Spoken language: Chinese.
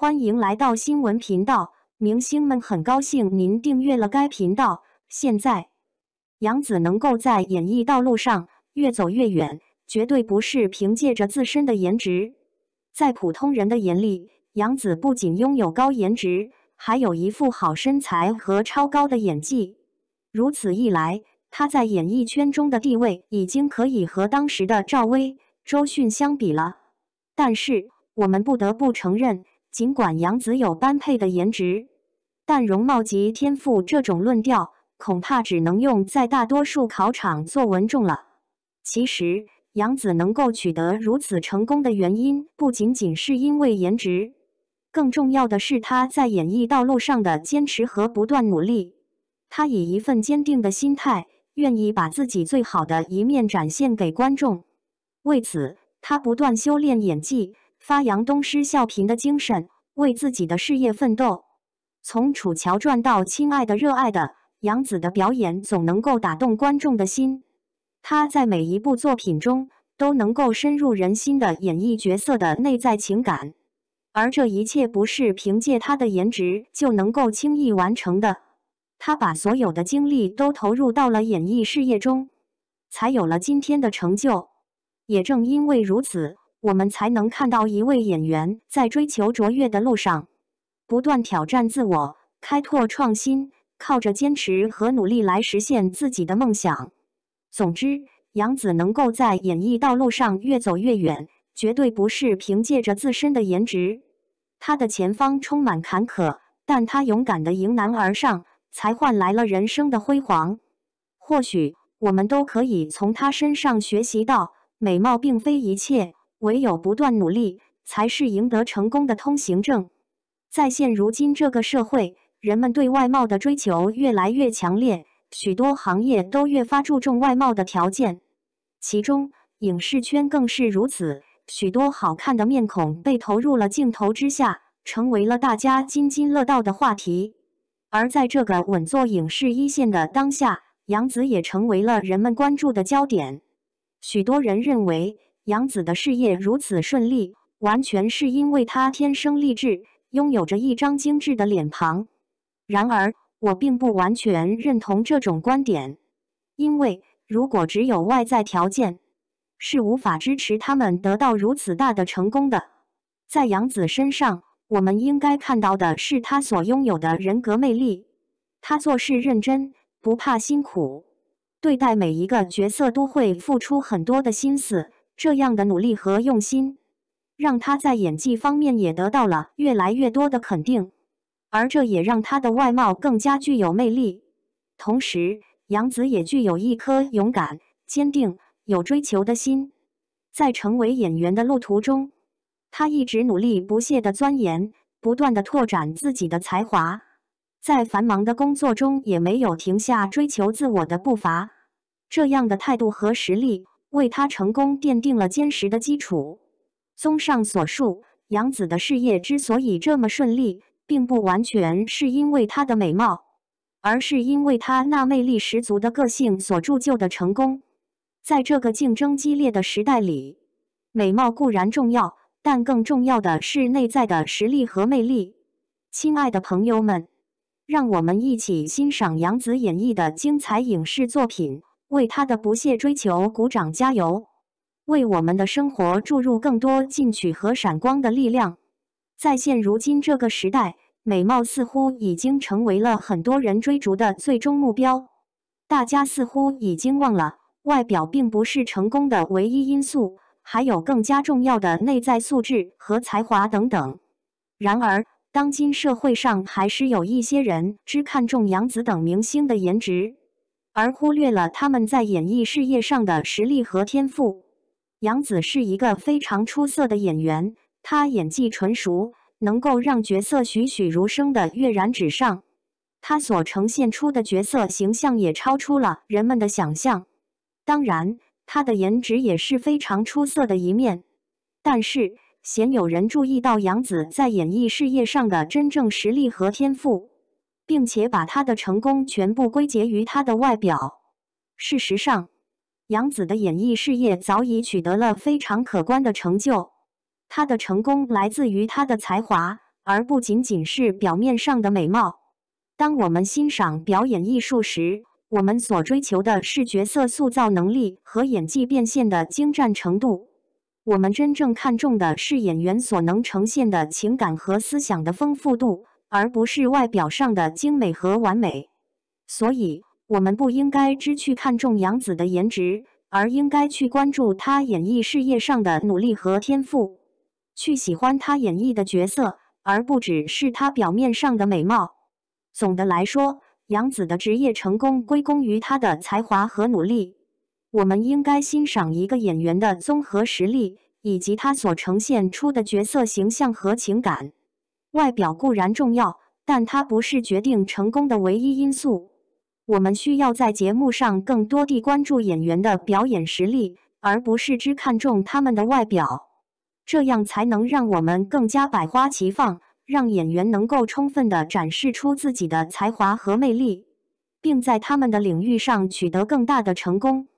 欢迎来到新闻频道。明星们很高兴您订阅了该频道。现在，杨紫能够在演艺道路上越走越远，绝对不是凭借着自身的颜值。在普通人的眼里，杨紫不仅拥有高颜值，还有一副好身材和超高的演技。如此一来，她在演艺圈中的地位已经可以和当时的赵薇、周迅相比了。但是，我们不得不承认。尽管杨紫有般配的颜值，但容貌及天赋这种论调，恐怕只能用在大多数考场作文中了。其实，杨紫能够取得如此成功的原因，不仅仅是因为颜值，更重要的是她在演艺道路上的坚持和不断努力。她以一份坚定的心态，愿意把自己最好的一面展现给观众。为此，她不断修炼演技。发扬东施效颦的精神，为自己的事业奋斗。从《楚乔传》到《亲爱的热爱的》，杨紫的表演总能够打动观众的心。她在每一部作品中都能够深入人心的演绎角色的内在情感，而这一切不是凭借她的颜值就能够轻易完成的。她把所有的精力都投入到了演艺事业中，才有了今天的成就。也正因为如此。我们才能看到一位演员在追求卓越的路上，不断挑战自我、开拓创新，靠着坚持和努力来实现自己的梦想。总之，杨子能够在演艺道路上越走越远，绝对不是凭借着自身的颜值。他的前方充满坎坷，但他勇敢的迎难而上，才换来了人生的辉煌。或许我们都可以从他身上学习到：美貌并非一切。唯有不断努力，才是赢得成功的通行证。在现如今这个社会，人们对外貌的追求越来越强烈，许多行业都越发注重外貌的条件，其中影视圈更是如此。许多好看的面孔被投入了镜头之下，成为了大家津津乐道的话题。而在这个稳坐影视一线的当下，杨紫也成为了人们关注的焦点。许多人认为。杨子的事业如此顺利，完全是因为他天生丽质，拥有着一张精致的脸庞。然而，我并不完全认同这种观点，因为如果只有外在条件，是无法支持他们得到如此大的成功的。在杨子身上，我们应该看到的是他所拥有的人格魅力。他做事认真，不怕辛苦，对待每一个角色都会付出很多的心思。这样的努力和用心，让他在演技方面也得到了越来越多的肯定，而这也让他的外貌更加具有魅力。同时，杨紫也具有一颗勇敢、坚定、有追求的心。在成为演员的路途中，他一直努力不懈的钻研，不断的拓展自己的才华。在繁忙的工作中，也没有停下追求自我的步伐。这样的态度和实力。为她成功奠定了坚实的基础。综上所述，杨子的事业之所以这么顺利，并不完全是因为她的美貌，而是因为她那魅力十足的个性所铸就的成功。在这个竞争激烈的时代里，美貌固然重要，但更重要的是内在的实力和魅力。亲爱的朋友们，让我们一起欣赏杨子演绎的精彩影视作品。为她的不懈追求鼓掌加油，为我们的生活注入更多进取和闪光的力量。在现如今这个时代，美貌似乎已经成为了很多人追逐的最终目标。大家似乎已经忘了，外表并不是成功的唯一因素，还有更加重要的内在素质和才华等等。然而，当今社会上还是有一些人只看重杨子等明星的颜值。而忽略了他们在演艺事业上的实力和天赋。杨紫是一个非常出色的演员，她演技纯熟，能够让角色栩栩如生地跃然纸上。她所呈现出的角色形象也超出了人们的想象。当然，她的颜值也是非常出色的一面，但是鲜有人注意到杨紫在演艺事业上的真正实力和天赋。并且把他的成功全部归结于他的外表事实上，杨子的演艺事业早已取得了非常可观的成就，他的成功来自于他的才华，而不仅仅是表面上的美貌。当我们欣赏表演艺术时，我们所追求的是角色塑造能力和演技变现的精湛程度。我们真正看重的是演员所能呈现的情感和思想的丰富度。而不是外表上的精美和完美，所以，我们不应该只去看重杨子的颜值，而应该去关注他演艺事业上的努力和天赋，去喜欢他演绎的角色，而不只是他表面上的美貌。总的来说，杨子的职业成功归功于他的才华和努力。我们应该欣赏一个演员的综合实力，以及他所呈现出的角色形象和情感。外表固然重要，但它不是决定成功的唯一因素。我们需要在节目上更多地关注演员的表演实力，而不是只看重他们的外表。这样才能让我们更加百花齐放，让演员能够充分地展示出自己的才华和魅力，并在他们的领域上取得更大的成功。